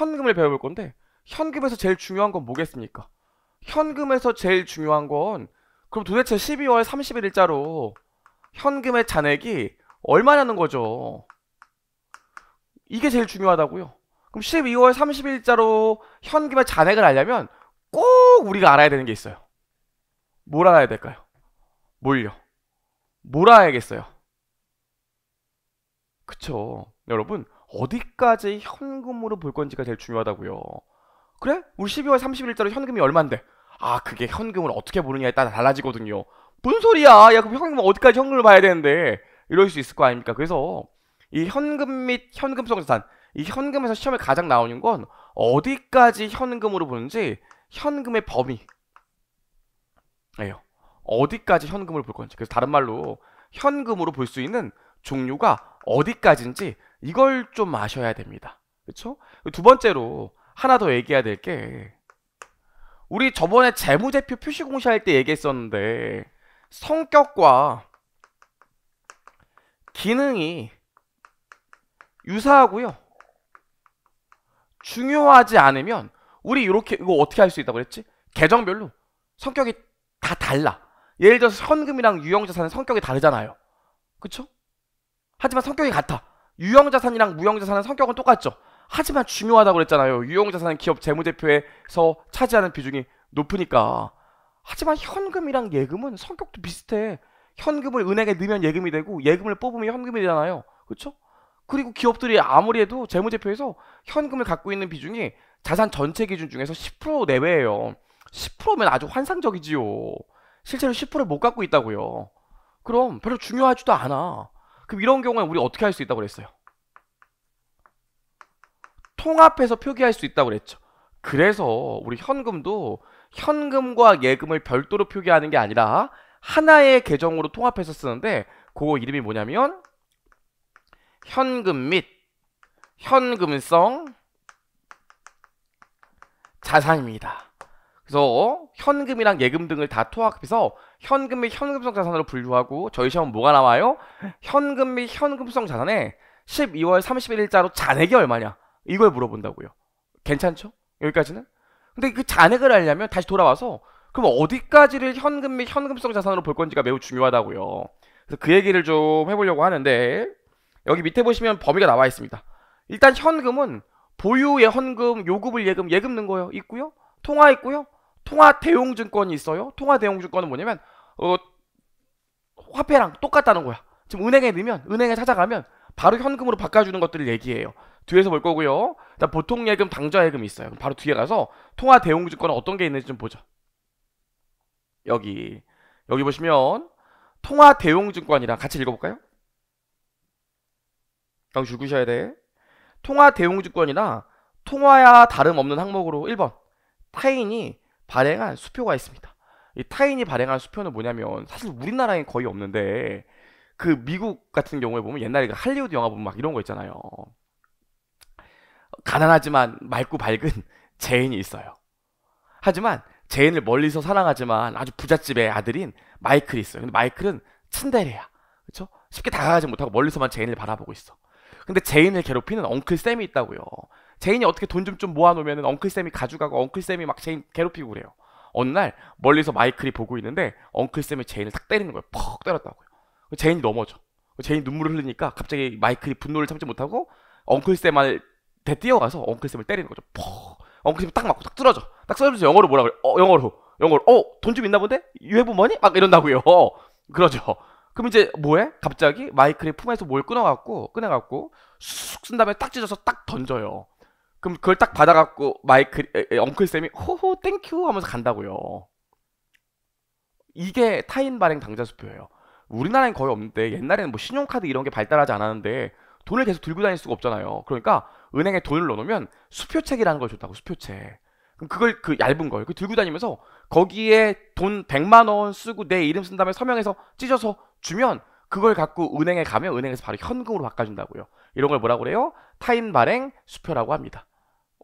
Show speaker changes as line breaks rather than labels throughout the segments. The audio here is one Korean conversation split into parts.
현금을 배워볼 건데 현금에서 제일 중요한 건 뭐겠습니까? 현금에서 제일 중요한 건 그럼 도대체 12월 31일자로 현금의 잔액이 얼마냐는 거죠. 이게 제일 중요하다고요. 그럼 12월 30일자로 현금의 잔액을 알려면 꼭 우리가 알아야 되는 게 있어요. 뭘 알아야 될까요? 뭘요? 뭘 알아야겠어요? 그쵸. 여러분, 어디까지 현금으로 볼 건지가 제일 중요하다고요. 그래? 우리 12월 3 1일자로 현금이 얼만데? 아 그게 현금을 어떻게 보느냐에 따라 달라지거든요. 뭔 소리야? 야 그럼 현금 어디까지 현금을 봐야 되는데? 이럴 수 있을 거 아닙니까? 그래서 이 현금 및 현금성 자산 이 현금에서 시험에 가장 나오는 건 어디까지 현금으로 보는지 현금의 범위에요 어디까지 현금을 볼 건지. 그래서 다른 말로 현금으로 볼 수 있는 종류가 어디까지인지 이걸 좀 아셔야 됩니다. 그렇죠? 두 번째로 하나 더 얘기해야 될 게 우리 저번에 재무제표 표시 공시할 때 얘기했었는데 성격과 기능이 유사하고요. 중요하지 않으면 우리 이렇게 이거 어떻게 할 수 있다고 그랬지? 계정별로 성격이 다 달라. 예를 들어서 현금이랑 유형자산은 성격이 다르잖아요. 그쵸? 하지만 성격이 같아. 유형자산이랑 무형자산은 성격은 똑같죠. 하지만 중요하다고 그랬잖아요. 유형자산은 기업 재무제표에서 차지하는 비중이 높으니까. 하지만 현금이랑 예금은 성격도 비슷해. 현금을 은행에 넣으면 예금이 되고 예금을 뽑으면 현금이 되잖아요. 그렇죠? 그리고 기업들이 아무리 해도 재무제표에서 현금을 갖고 있는 비중이 자산 전체 기준 중에서 10% 내외예요. 10%면 아주 환상적이지요. 실제로 10%를 못 갖고 있다고요. 그럼 별로 중요하지도 않아. 그럼 이런 경우에 우리 어떻게 할 수 있다고 그랬어요? 통합해서 표기할 수 있다고 그랬죠. 그래서 우리 현금도 현금과 예금을 별도로 표기하는 게 아니라 하나의 계정으로 통합해서 쓰는데 그거 이름이 뭐냐면 현금 및 현금성 자산입니다. 그래서 현금이랑 예금 등을 다통합해서 현금 및 현금성 자산으로 분류하고 저희 시험 뭐가 나와요? 현금 및 현금성 자산에 12월 31일자로 잔액이 얼마냐? 이걸 물어본다고요. 괜찮죠? 여기까지는? 근데 그 잔액을 알려면 다시 돌아와서 그럼 어디까지를 현금 및 현금성 자산으로 볼 건지가 매우 중요하다고요. 그래서 그 얘기를 좀 해보려고 하는데 여기 밑에 보시면 범위가 나와 있습니다. 일단 현금은 보유의 현금, 요구불 예금, 예금 넣은 거요 있고요. 통화 있고요. 통화대용증권이 있어요. 통화대용증권은 뭐냐면 어, 화폐랑 똑같다는 거야. 지금 은행에 넣으면 은행에 찾아가면 바로 현금으로 바꿔주는 것들을 얘기해요. 뒤에서 볼 거고요. 보통 예금, 당좌 예금이 있어요. 바로 뒤에 가서 통화 대용증권은 어떤 게 있는지 좀 보죠. 여기 여기 보시면 통화 대용증권이랑 같이 읽어볼까요? 여기 줄 끄셔야 돼. 통화 대용증권이나 통화야 다름없는 항목으로 1번 타인이 발행한 수표가 있습니다. 타인이 발행한 수표는 뭐냐면 사실 우리나라엔 거의 없는데 그 미국 같은 경우에 보면 옛날에 그 할리우드 영화 보면 막 이런 거 있잖아요. 가난하지만 맑고 밝은 제인이 있어요. 하지만 제인을 멀리서 사랑하지만 아주 부잣집의 아들인 마이클이 있어요. 근데 마이클은 친데레야. 그렇죠? 쉽게 다가가지 못하고 멀리서만 제인을 바라보고 있어. 근데 제인을 괴롭히는 엉클 쌤이 있다고요. 제인이 어떻게 돈 좀좀 좀 모아놓으면 엉클쌤이 가져가고 엉클쌤이 막 제인 괴롭히고 그래요. 어느 날 멀리서 마이클이 보고 있는데 엉클쌤이 제인을 탁 때리는 거예요. 퍽 때렸다고요. 그 제인이 넘어져. 그 제인이 눈물을 흘리니까 갑자기 마이클이 분노를 참지 못하고 엉클쌤을 대 뛰어가서 엉클쌤을 때리는 거죠. 퍽. 엉클쌤이 딱 맞고 딱 쓰러져. 딱 쓰러져서 영어로 뭐라 그래? 어, 영어로. 영어로. 어, 돈 좀 있나 본데? 유해부 뭐니? 막 이런다고요. 어, 그러죠. 그럼 이제 뭐해? 갑자기 마이클이 품에서 뭘 끊어갖고, 끊어갖고쑥 쓴 다음에 딱 찢어서 딱 던져요. 그럼 그걸 딱 받아갖고 마이크 엉클 쌤이 호호 땡큐 하면서 간다고요. 이게 타인 발행 당좌 수표예요. 우리나라엔 거의 없는데 옛날에는 뭐 신용카드 이런 게 발달하지 않았는데 돈을 계속 들고 다닐 수가 없잖아요. 그러니까 은행에 돈을 넣어놓으면 수표책이라는 걸 줬다고 수표책. 그럼 그걸 그 얇은 걸그 들고 다니면서 거기에 돈 100만 원 쓰고 내 이름 쓴 다음에 서명해서 찢어서 주면 그걸 갖고 은행에 가면 은행에서 바로 현금으로 바꿔준다고요. 이런 걸 뭐라 그래요? 타인 발행 수표라고 합니다.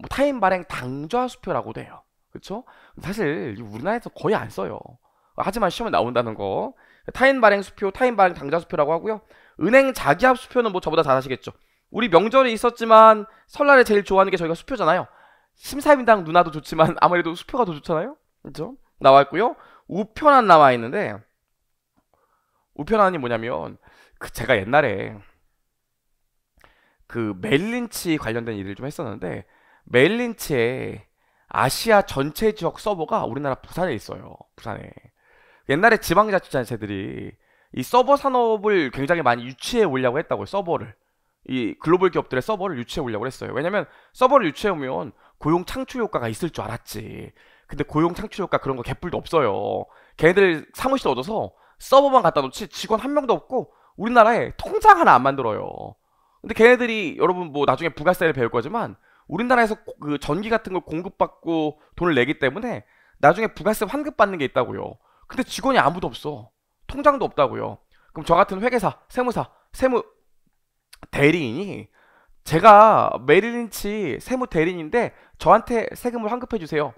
뭐타인 발행 당좌 수표라고돼요 그렇죠? 사실 우리나라에서 거의 안 써요. 하지만 시험에 나온다는 거. 타인 발행 수표, 타인 발행 당좌 수표라고 하고요. 은행 자기합 수표는 뭐 저보다 잘 아시겠죠. 우리 명절이 있었지만 설날에 제일 좋아하는 게 저희가 수표잖아요. 심사임당 누나도 좋지만 아무래도 수표가 더 좋잖아요. 그렇죠? 나와 있고요. 우편안 나와 있는데 우편안이 뭐냐면 그 제가 옛날에 그 멜린치 관련된 일을 좀 했었는데 메일 린치의 아시아 전체 지역 서버가 우리나라 부산에 있어요. 부산에. 옛날에 지방자치단체들이 이 서버 산업을 굉장히 많이 유치해 오려고 했다고요. 서버를. 이 글로벌 기업들의 서버를 유치해 오려고 했어요. 왜냐면 서버를 유치해 오면 고용 창출 효과가 있을 줄 알았지. 근데 고용 창출 효과 그런 거 개뿔도 없어요. 걔네들 사무실 얻어서 서버만 갖다 놓지 직원 한 명도 없고 우리나라에 통장 하나 안 만들어요. 근데 걔네들이 여러분 뭐 나중에 부가세를 배울 거지만 우리나라에서 그 전기 같은 걸 공급받고 돈을 내기 때문에 나중에 부가세 환급 받는 게 있다고요. 근데 직원이 아무도 없어. 통장도 없다고요. 그럼 저 같은 회계사, 세무사, 세무 대리인이 제가 메릴린치 세무 대리인인데 저한테 세금을 환급해 주세요.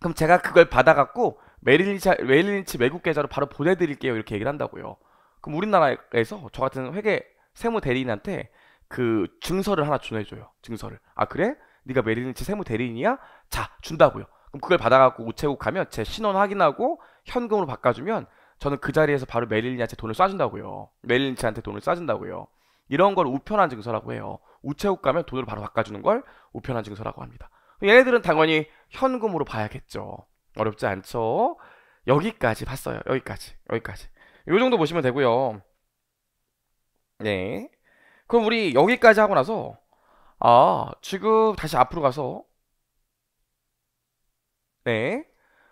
그럼 제가 그걸 받아갖고 메릴린치, 메릴린치 외국 계좌로 바로 보내드릴게요. 이렇게 얘기를 한다고요. 그럼 우리나라에서 저 같은 회계 세무 대리인한테 그 증서를 하나 준해줘요. 증서를. 아 그래? 네가 메리니치 세무 대리인이야? 자 준다고요. 그럼 그걸 받아갖고 우체국 가면 제 신원 확인하고 현금으로 바꿔주면 저는 그 자리에서 바로 메릴린한테 치 돈을 쏴준다고요. 메릴린치한테 돈을 쏴준다고요. 이런 걸 우편한 증서라고 해요. 우체국 가면 돈을 바로 바꿔주는 걸 우편한 증서라고 합니다. 얘네들은 당연히 현금으로 봐야겠죠. 어렵지 않죠? 여기까지 봤어요. 여기까지. 여기까지. 요 정도 보시면 되고요. 네. 그럼 우리 여기까지 하고 나서 아 지금 다시 앞으로 가서 네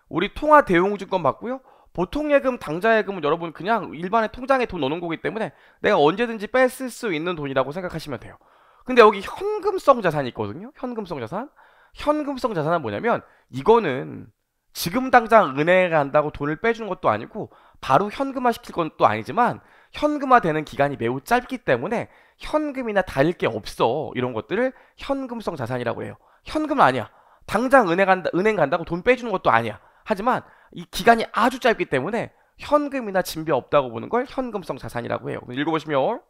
우리 통화 대용증권 받고요 보통 예금 당좌 예금은 여러분 그냥 일반의 통장에 돈 넣는 거기 때문에 내가 언제든지 뺏을 수 있는 돈이라고 생각하시면 돼요 근데 여기 현금성 자산이 있거든요 현금성 자산 현금성 자산은 뭐냐면 이거는 지금 당장 은행에 간다고 돈을 빼주는 것도 아니고 바로 현금화 시킬 것도 아니지만 현금화되는 기간이 매우 짧기 때문에 현금이나 다를 게 없어 이런 것들을 현금성 자산이라고 해요. 현금은 아니야. 당장 은행 간다 은행 간다고 돈 빼주는 것도 아니야. 하지만 이 기간이 아주 짧기 때문에 현금이나 진배 없다고 보는 걸 현금성 자산이라고 해요. 읽어보시면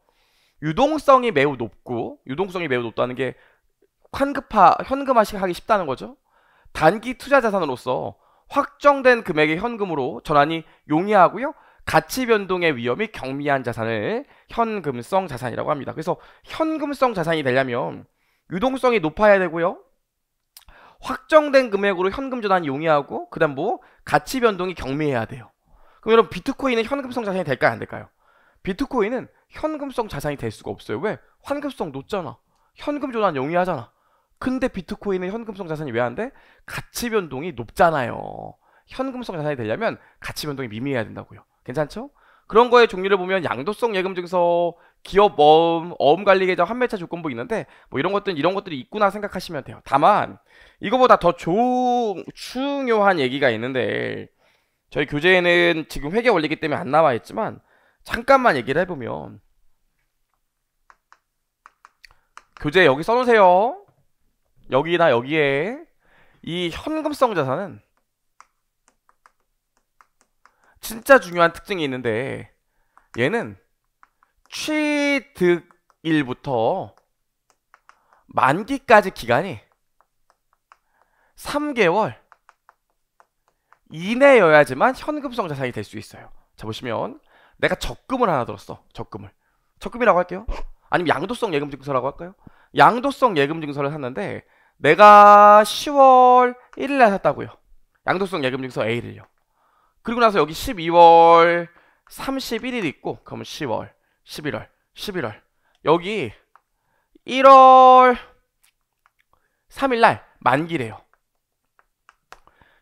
유동성이 매우 높고 유동성이 매우 높다는 게 환급화 현금화시하기 쉽다는 거죠. 단기 투자 자산으로서 확정된 금액의 현금으로 전환이 용이하고요. 가치 변동의 위험이 경미한 자산을 현금성 자산이라고 합니다. 그래서 현금성 자산이 되려면 유동성이 높아야 되고요. 확정된 금액으로 현금 전환이 용이하고 그다음 뭐 가치 변동이 경미해야 돼요. 그럼 여러분 비트코인은 현금성 자산이 될까요 안 될까요? 비트코인은 현금성 자산이 될 수가 없어요. 왜? 환급성 높잖아. 현금 조환 용이하잖아. 근데 비트코인은 현금성 자산이 왜 안 돼? 가치 변동이 높잖아요. 현금성 자산이 되려면 가치 변동이 미미해야 된다고요. 괜찮죠? 그런 거의 종류를 보면 양도성 예금증서, 기업 어음, 어음 관리 계좌, 환매차 조건부 있는데 뭐 이런 것들 이런 것들이 있구나 생각하시면 돼요. 다만 이거보다 더 조, 중요한 얘기가 있는데 저희 교재에는 지금 회계 원리기 때문에 안 나와 있지만 잠깐만 얘기를 해보면 교재 여기 써놓으세요. 여기나 여기에 이 현금성 자산은 진짜 중요한 특징이 있는데 얘는 취득일부터 만기까지 기간이 3개월 이내여야지만 현금성 자산이 될 수 있어요. 자 보시면 내가 적금을 하나 들었어. 적금을. 적금이라고 할게요. 아니면 양도성 예금 증서라고 할까요? 양도성 예금 증서를 샀는데 내가 10월 1일에 샀다고요. 양도성 예금 증서 A를요. 그리고 나서 여기 12월 31일 있고 그러면 10월, 11월, 11월 여기 1월 3일날 만기래요.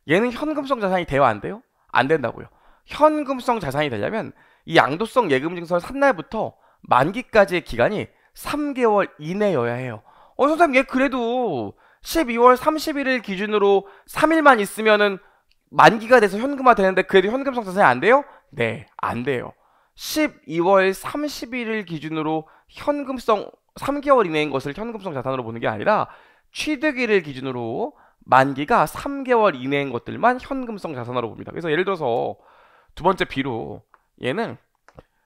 얘는 현금성 자산이 돼요 안 돼요? 안 된다고요. 현금성 자산이 되려면 이 양도성 예금증서를 산 날부터 만기까지의 기간이 3개월 이내여야 해요. 어 선생님 얘 그래도 12월 31일 기준으로 3일만 있으면은 만기가 돼서 현금화 되는데 그래도 현금 상환이 안 돼요? 네, 안 돼요. 12월 31일 기준으로 현금성 3개월 이내인 것을 현금성 자산으로 보는 게 아니라 취득일을 기준으로 만기가 3개월 이내인 것들만 현금성 자산으로 봅니다. 그래서 예를 들어서 두 번째 비로 얘는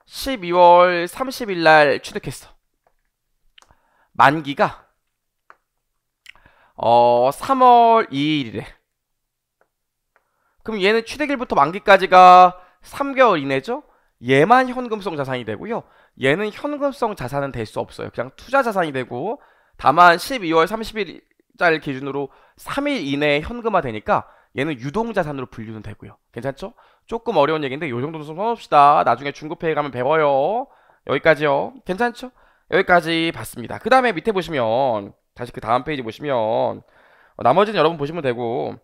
12월 30일 날 취득했어. 만기가 어 3월 2일이래. 그럼 얘는 취득일부터 만기까지가 3개월 이내죠? 얘만 현금성 자산이 되고요. 얘는 현금성 자산은 될 수 없어요. 그냥 투자 자산이 되고 다만 12월 30일자를 기준으로 3일 이내에 현금화 되니까 얘는 유동 자산으로 분류는 되고요. 괜찮죠? 조금 어려운 얘기인데 요 정도는 좀써놓시다 나중에 중급회에 가면 배워요. 여기까지요. 괜찮죠? 여기까지 봤습니다. 그 다음에 밑에 보시면 다시 그 다음 페이지 보시면 어, 나머지는 여러분 보시면 되고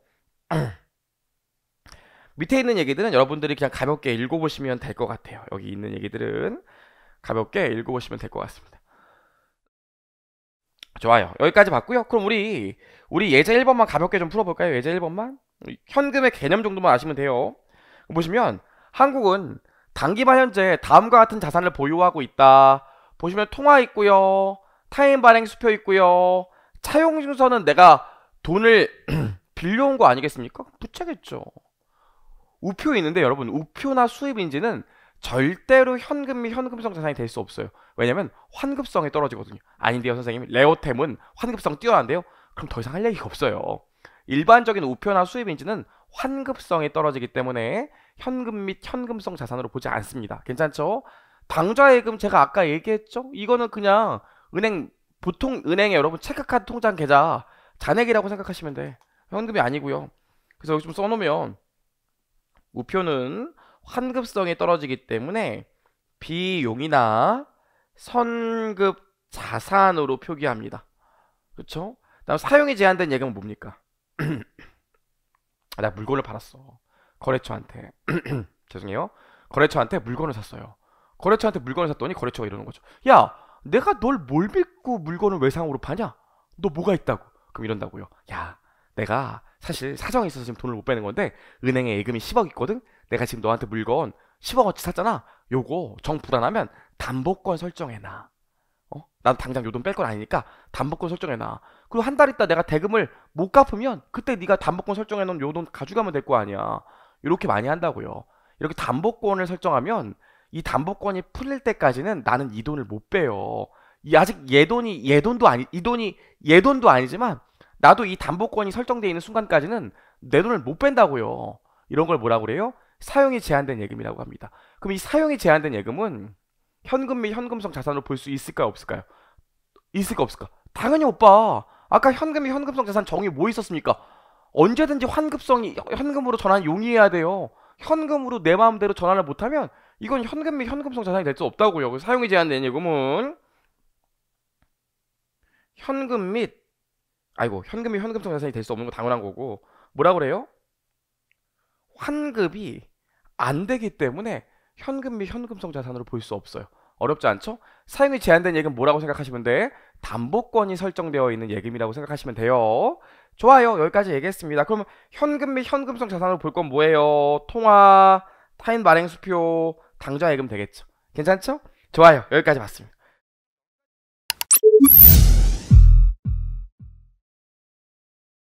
밑에 있는 얘기들은 여러분들이 그냥 가볍게 읽어보시면 될 것 같아요. 여기 있는 얘기들은 가볍게 읽어보시면 될 것 같습니다. 좋아요. 여기까지 봤고요. 그럼 우리 우리 예제 1번만 가볍게 좀 풀어볼까요? 예제 1번만? 현금의 개념 정도만 아시면 돼요. 보시면 한국은 단기반 현재 다음과 같은 자산을 보유하고 있다. 보시면 통화 있고요. 타임 발행 수표 있고요. 차용 증서는 내가 돈을 빌려온 거 아니겠습니까? 부채겠죠. 우표 있는데 여러분 우표나 수입인지는 절대로 현금및 현금성 자산이 될 수 없어요. 왜냐면 환급성이 떨어지거든요. 아닌데요, 선생님. 레오템은 환급성 뛰어난데요. 그럼 더 이상 할 얘기가 없어요. 일반적인 우표나 수입인지는 환급성이 떨어지기 때문에 현금 및 현금성 자산으로 보지 않습니다. 괜찮죠? 당좌예금 제가 아까 얘기했죠? 이거는 그냥 은행 보통 은행에 여러분 체크카드 통장 계좌 잔액이라고 생각하시면 돼. 현금이 아니고요. 그래서 여기 좀 써놓으면 우표는 환급성이 떨어지기 때문에 비용이나 선급 자산으로 표기합니다. 그쵸죠 다음 사용이 제한된 예금은 뭡니까? 나 아, 물건을 팔았어. 거래처한테. 죄송해요. 거래처한테 물건을 샀어요. 거래처한테 물건을 샀더니 거래처가 이러는 거죠. 야, 내가 널 뭘 믿고 물건을 외상으로 파냐? 너 뭐가 있다고? 그럼 이런다고요. 야, 내가 사실 사정이 있어서 지금 돈을 못 빼는 건데 은행에 예금이 10억 있거든. 내가 지금 너한테 물건 10억 어치 샀잖아. 요거 정 불안하면 담보권 설정해놔. 어? 난 당장 요 돈 뺄 건 아니니까 담보권 설정해놔. 그리고 한 달 있다 내가 대금을 못 갚으면 그때 네가 담보권 설정해놓은 요 돈 가져가면 될 거 아니야. 이렇게 많이 한다고요. 이렇게 담보권을 설정하면 이 담보권이 풀릴 때까지는 나는 이 돈을 못 빼요. 이 아직 얘 돈이 얘 돈도 아니 이 돈이 얘 돈도 아니지만 나도 이 담보권이 설정되어 있는 순간까지는 내 돈을 못 뺀다고요. 이런 걸 뭐라 그래요? 사용이 제한된 예금이라고 합니다. 그럼 이 사용이 제한된 예금은 현금 및 현금성 자산으로 볼 수 있을까요? 없을까요? 있을까 없을까? 당연히 오빠. 아까 현금 및 현금성 자산 정의 뭐 있었습니까? 언제든지 환급성이 현금으로 전환 용이해야 돼요. 현금으로 내 마음대로 전환을 못하면 이건 현금 및 현금성 자산이 될 수 없다고요. 그 사용이 제한된 예금은 현금 및 아이고 현금이 현금성 자산이 될 수 없는 거 당연한 거고 뭐라 그래요? 환급이 안 되기 때문에 현금 및 현금성 자산으로 볼 수 없어요. 어렵지 않죠? 사용이 제한된 예금 뭐라고 생각하시면 돼? 담보권이 설정되어 있는 예금이라고 생각하시면 돼요. 좋아요. 여기까지 얘기했습니다. 그럼 현금 및 현금성 자산으로 볼 건 뭐예요? 통화, 타인 발행 수표, 당좌 예금 되겠죠? 괜찮죠? 좋아요. 여기까지 봤습니다.